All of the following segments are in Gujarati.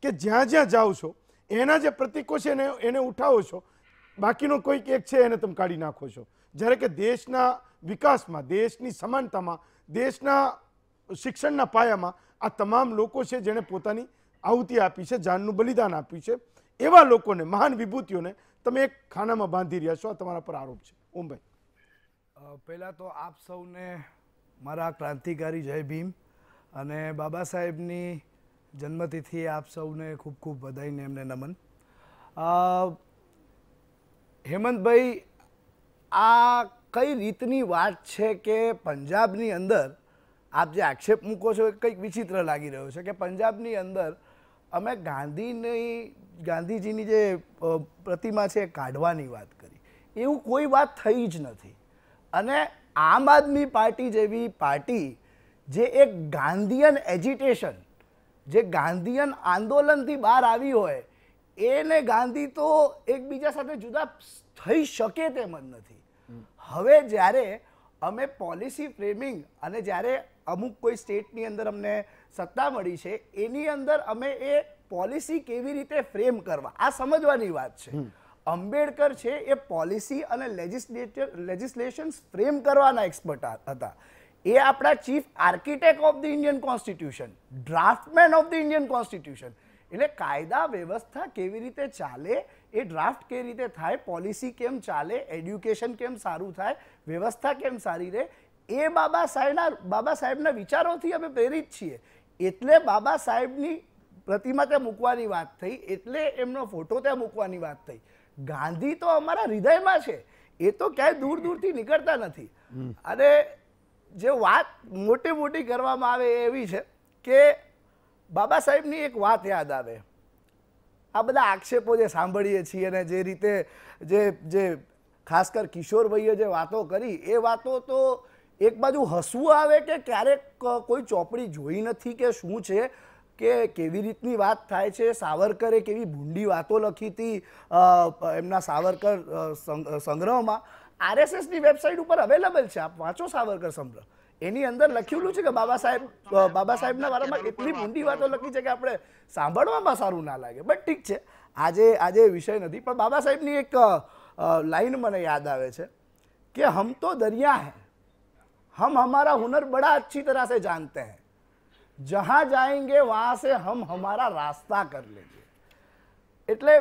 કે જ્યાં જ્યાં જાઓ છો એના જે પ્રતિકો છે એને એને ઉઠાવો છો બાકીનો કોઈક એક છે એને તમે કાઢી નાખો છો જ્યારે કે દેશના વિકાસમાં દેશની સમાનતામાં દેશના શિક્ષણના પાયામાં આ તમામ લોકો છે જેણે પોતાની આહુતિ આપી છે જાનનું બલિદાન આપ્યું છે એવા લોકોને મહાન વિભૂતિઓને તમે એક ખાનામાં બાંધી રહ્યા છો આ તમારા પર આરોપ છે ઓમભાઈ પહેલાં તો આપ સૌને મારા ક્રાંતિકારી જય ભીમ અને બાબા સાહેબની જન્મતિથિ આપ સૌને ખૂબ ખૂબ વધાઈને એમને નમન હેમંતભાઈ આ કઈ રીતની વાત છે કે પંજાબની અંદર આપ જે આક્ષેપ મૂકો છો એ કંઈક વિચિત્ર લાગી રહ્યો છે કે પંજાબની અંદર અમે ગાંધીની ગાંધીજીની જે પ્રતિમા છે એ કાઢવાની વાત કરી એવું કોઈ વાત થઈ જ નથી અને આમ આદમી પાર્ટી જેવી પાર્ટી જે એક ગાંધીયન એજિટેશન જે ગાંધીયન આંદોલનથી બહાર આવી હોય એને ગાંધી તો એકબીજા સાથે જુદા થઈ શકે તેમ જ નથી હવે જ્યારે અમે પોલિસી ફ્રેમિંગ અને જ્યારે અમુક કોઈ સ્ટેટની અંદર અમને સત્તા મળી છે એની અંદર અમે એ પોલિસી કેવી રીતે ફ્રેમ કરવા આ સમજવાની વાત છે અંબેડકર છે એ પોલિસી અને લેજિસ્લેચર લેજિસ્લેશન્સ ફ્રેમ કરવાના એક્સપર્ટ હતા એ આપણા chief architect of the Indian constitution draftsman of the Indian constitution એટલે કાયદા વ્યવસ્થા કેવી રીતે ચાલે એ ડ્રાફ્ટ કેવી રીતે થાય પોલિસી કેમ ચાલે એડ્યુકેશન કેમ સારું થાય વ્યવસ્થા કેમ સારી રહે એ બાબા સાહેબના બાબા સાહેબના વિચારોથી અમે પ્રેરિત છીએ એટલે બાબા સાહેબની પ્રતિમા ત્યાં મૂકવાની વાત થઈ એટલે એમનો ફોટો ત્યાં મૂકવાની વાત થઈ ગાંધી તો અમારા હૃદયમાં છે એ તો ક્યાંય દૂર દૂરથી નીકળતા નથી અને જે વાત મોટી મોટી કરવામાં આવે એવી છે કે બાબા સાહેબની એક વાત યાદ આવે આ બધા આક્ષેપો જે સાંભળીએ છીએ અને જે રીતે જે જે ખાસ કર કિશોરભાઈએ જે વાતો કરી એ વાતો તો એક બાજુ હસવું આવે કે ક્યારેક કોઈ ચોપડી જોઈ નથી કે શું છે કે કેવી રીતની વાત થાય છે સાવરકરે કેવી ભૂંડી વાતો લખી હતી એમના સાવરકર સંગ્રહમાં આરએસએસની વેબસાઇટ ઉપર અવેલેબલ છે આપ વાંચો સાવરકર સંભ્ર એની અંદર લખેલું છે કે બાબા સાહેબ બાબા સાહેબના વારામાં એટલી ઊંડી વાતો લખી છે કે આપણે સાંભળવામાં સારું ના લાગે બટ ઠીક છે આજે આજે વિષય નથી પણ બાબા સાહેબની એક લાઈન મને યાદ આવે છે કે હમ તો દરિયા હૈ હમ હમરા હુનર બડા અચ્છી તરહ સે જાનતે હૈ જહાં જાએંગે વહાં સે હમ હમારા રાસ્તા કર લેજે એટલે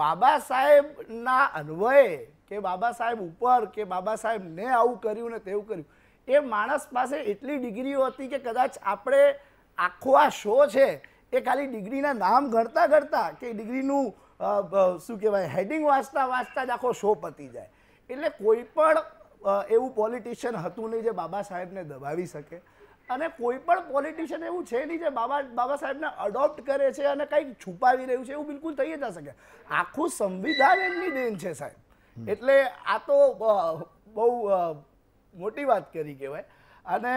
બાબા સાહેબના અન્વયે કે બાબા સાહેબ ઉપર કે બાબા સાહેબ ને આવું કર્યું ને તેવું કર્યું એ માણસ પાસે એટલી ડિગ્રીઓ હતી કે કદાચ આપણે આખો આ શો છે એ ખાલી ડિગ્રીના નામ ગણતા ગણતા કે ડિગ્રીનું શું કહેવાય હેડિંગ વાંચતા વાંચતા જ આખો શો પતી જાય એટલે કોઈ પણ એવું પોલિટિશિયન હતું નહીં જે બાબા સાહેબને દબાવી શકે અને કોઈ પણ પોલિટિશિયન એવું છે નહીં જે બાબા બાબા સાહેબને અડોપ્ટ કરે છે અને કંઈક છુપાવી રહ્યું છે એવું બિલકુલ થઈ જ ના શકે આખું સંવિધાન એમની દેન છે સાહેબ એટલે આ તો બહુ મોટી વાત કરી કહેવાય અને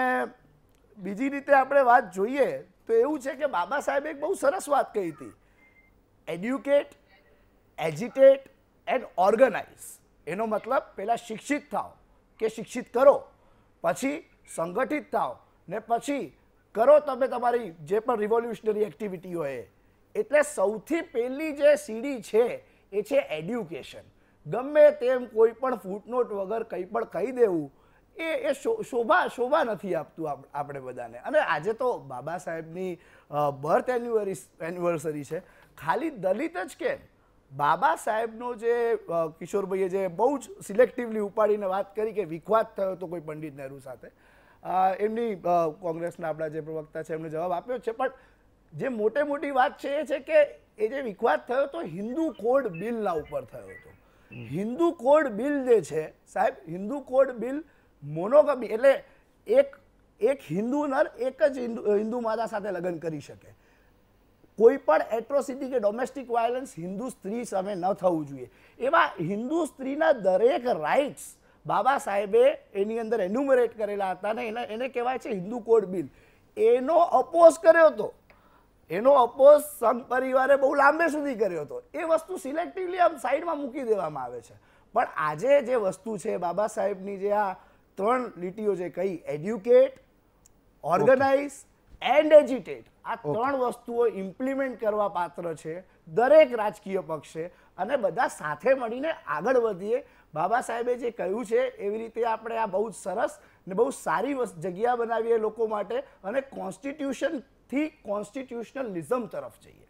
બીજી રીતે આપણે વાત જોઈએ તો એવું છે કે બાબા સાહેબે બહુ સરસ વાત કહી હતી એડ્યુકેટ એજિટેટ એન્ડ ઓર્ગેનાઇઝ એનો મતલબ પહેલાં શિક્ષિત થાઓ કે શિક્ષિત કરો પછી સંગઠિત થાઓ ને પછી કરો તમે તમારી જે પણ રિવોલ્યુશનરી એક્ટિવિટી હોય એટલે સૌથી પહેલી જે સીડી છે એ છે એડ્યુકેશન ગમે તેમ કોઈ પણ ફૂટનોટ વગર કંઈ પણ કહી દેવું એ એ શોભા શોભા નથી આપતું આપણે બધાને અને આજે તો બાબા સાહેબની બર્થ એન્યુઅરી એનિવર્સરી છે ખાલી દલિત જ કેમ બાબા સાહેબનો જે કિશોરભાઈએ જે બહુ જ સિલેક્ટિવલી ઉપાડીને વાત કરી કે વિખવાદ થયો હતો કોઈ પંડિત નહેરુ સાથે એમની કોંગ્રેસના આપણા જે પ્રવક્તા છે એમને જવાબ આપ્યો છે પણ જે મોટે મોટી વાત છે એ છે કે એ જે વિખવાદ થયો હતો હિન્દુ કોડ બિલના ઉપર થયો હતો હિન્દુ કોડ બિલ જે છે સાહેબ હિન્દુ કોડ બિલ મોનોગમી એટલે એક એક હિન્દુ નર એક જ હિન્દુ હિન્દુ માતા સાથે લગ્ન કરી શકે કોઈ પણ એટ્રોસિટી કે ડોમેસ્ટિક વાયલન્સ હિન્દુ સ્ત્રી સામે ન થવું જોઈએ એવા હિન્દુ સ્ત્રીના દરેક રાઇટ્સ બાબા સાહેબે એની અંદર એન્યુમરેટ કરેલા હતા ને એને એને કહેવાય છે હિન્દુ કોડ બિલ એનો અપોઝ કર્યો હતો એનો અપોઝ સંઘ પરિવારે બહુ લાંબે સુધી કર્યો હતો એ વસ્તુ સિલેક્ટિવલી આમ સાઈડમાં મૂકી દેવામાં આવે છે પણ આજે જે વસ્તુ છે બાબા સાહેબની જે આ ત્રણ લીટીઓ જે કહી એડ્યુકેટ ઓર્ગેનાઇઝ એન્ડ એજ્યુટેટ આ ત્રણ વસ્તુઓ ઇમ્પ્લિમેન્ટ કરવા પાત્ર છે દરેક રાજકીય પક્ષે અને બધા સાથે મળીને આગળ વધીએ બાબા સાહેબે જે કહ્યું છે એવી રીતે આપણે આ બહુ જ સરસ ને બહુ સારી જગ્યા બનાવીએ લોકો માટે અને કોન્સ્ટિટ્યુશન થી કોન્સ્ટિટ્યુશનલિઝમ તરફ જઈએ